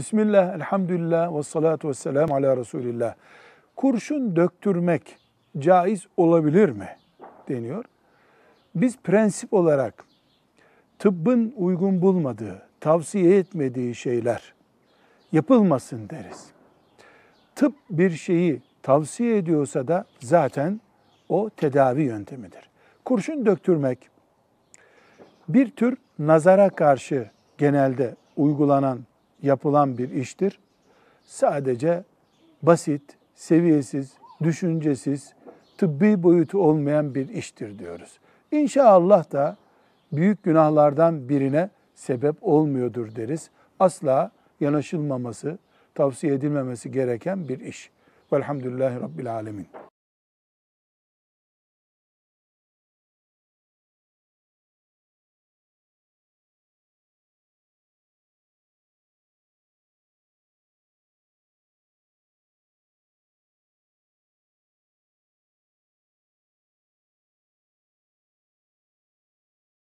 Bismillah, elhamdülillah ve salatu ve selamu ala Resulillah. Kurşun döktürmek caiz olabilir mi? deniyor. Biz prensip olarak tıbbın uygun bulmadığı, tavsiye etmediği şeyler yapılmasın deriz. Tıp bir şeyi tavsiye ediyorsa da zaten o tedavi yöntemidir. Kurşun döktürmek bir tür nazara karşı genelde uygulanan yapılan bir iştir. Sadece basit, seviyesiz, düşüncesiz, tıbbi boyutu olmayan bir iştir diyoruz. İnşallah da büyük günahlardan birine sebep olmuyordur deriz. Asla yanaşılmaması, tavsiye edilmemesi gereken bir iş. Velhamdülillahi Rabbil Alemin.